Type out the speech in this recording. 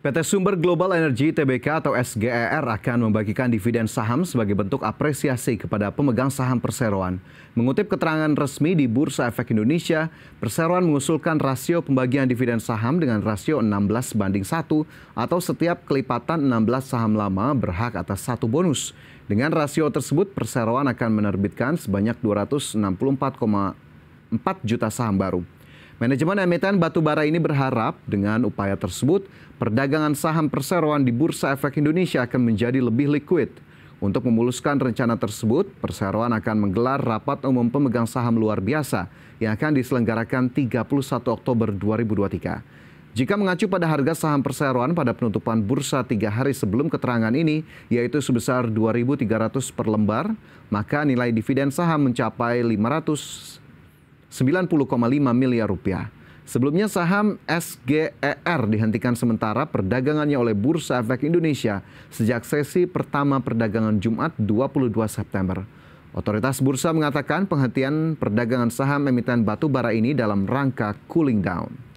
PT Sumber Global Energy Tbk atau SGER akan membagikan dividen saham sebagai bentuk apresiasi kepada pemegang saham perseroan. Mengutip keterangan resmi di Bursa Efek Indonesia, perseroan mengusulkan rasio pembagian dividen saham dengan rasio 16 banding 1 atau setiap kelipatan 16 saham lama berhak atas satu bonus. Dengan rasio tersebut, perseroan akan menerbitkan sebanyak 264,4 juta saham baru. Manajemen emiten batubara ini berharap dengan upaya tersebut, perdagangan saham perseroan di Bursa Efek Indonesia akan menjadi lebih likuid. Untuk memuluskan rencana tersebut, perseroan akan menggelar rapat umum pemegang saham luar biasa yang akan diselenggarakan 31 Oktober 2023. Jika mengacu pada harga saham perseroan pada penutupan bursa tiga hari sebelum keterangan ini, yaitu sebesar 2.300 per lembar, maka nilai dividen saham mencapai 500 90,5 miliar rupiah. Sebelumnya saham SGER dihentikan sementara perdagangannya oleh Bursa Efek Indonesia sejak sesi pertama perdagangan Jumat 22 September. Otoritas bursa mengatakan penghentian perdagangan saham emiten batu bara ini dalam rangka cooling down.